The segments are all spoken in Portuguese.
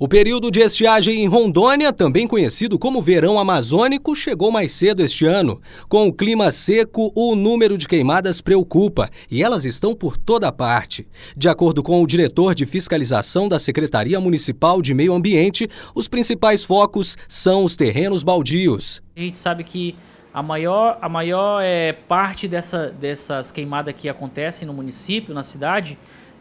O período de estiagem em Rondônia, também conhecido como verão amazônico, chegou mais cedo este ano. Com o clima seco, o número de queimadas preocupa e elas estão por toda parte. De acordo com o diretor de fiscalização da Secretaria Municipal de Meio Ambiente, os principais focos são os terrenos baldios. A gente sabe que a maior, a maior é, parte dessa, dessas queimadas que acontecem no município, na cidade,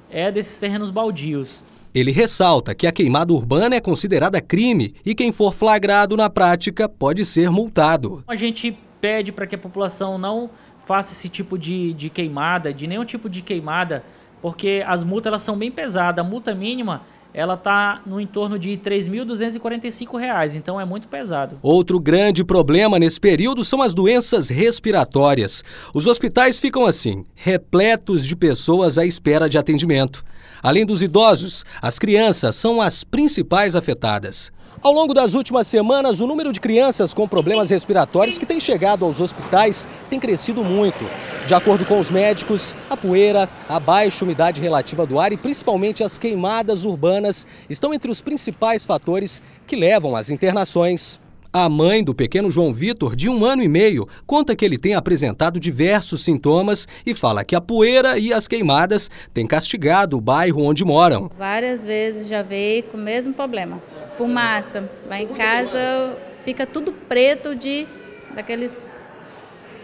é desses terrenos baldios. Ele ressalta que a queimada urbana é considerada crime e quem for flagrado na prática pode ser multado. A gente pede para que a população não faça esse tipo de, de queimada, de nenhum tipo de queimada, porque as multas elas são bem pesadas. A multa mínima ela está no entorno de R$ 3.245, então é muito pesado. Outro grande problema nesse período são as doenças respiratórias. Os hospitais ficam assim, repletos de pessoas à espera de atendimento. Além dos idosos, as crianças são as principais afetadas. Ao longo das últimas semanas, o número de crianças com problemas respiratórios que têm chegado aos hospitais tem crescido muito. De acordo com os médicos, a poeira, a baixa umidade relativa do ar e principalmente as queimadas urbanas estão entre os principais fatores que levam às internações. A mãe do pequeno João Vitor, de um ano e meio, conta que ele tem apresentado diversos sintomas e fala que a poeira e as queimadas têm castigado o bairro onde moram. Várias vezes já veio com o mesmo problema. Fumaça. Vai em casa, fica tudo preto de daqueles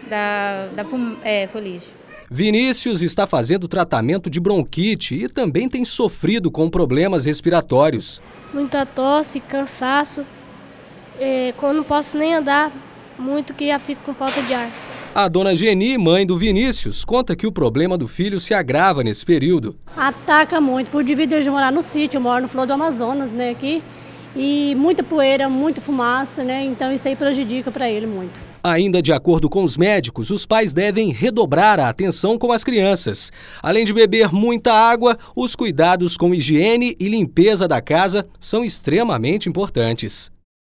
da, da é, Vinícius está fazendo tratamento de bronquite e também tem sofrido com problemas respiratórios. Muita tosse, cansaço. É, quando não posso nem andar muito, que já fico com falta de ar. A dona Geni, mãe do Vinícius, conta que o problema do filho se agrava nesse período. Ataca muito, por devido a eu morar no sítio, eu moro no flor do Amazonas, né, aqui e muita poeira, muita fumaça, né? Então isso aí prejudica para ele muito. Ainda de acordo com os médicos, os pais devem redobrar a atenção com as crianças. Além de beber muita água, os cuidados com higiene e limpeza da casa são extremamente importantes.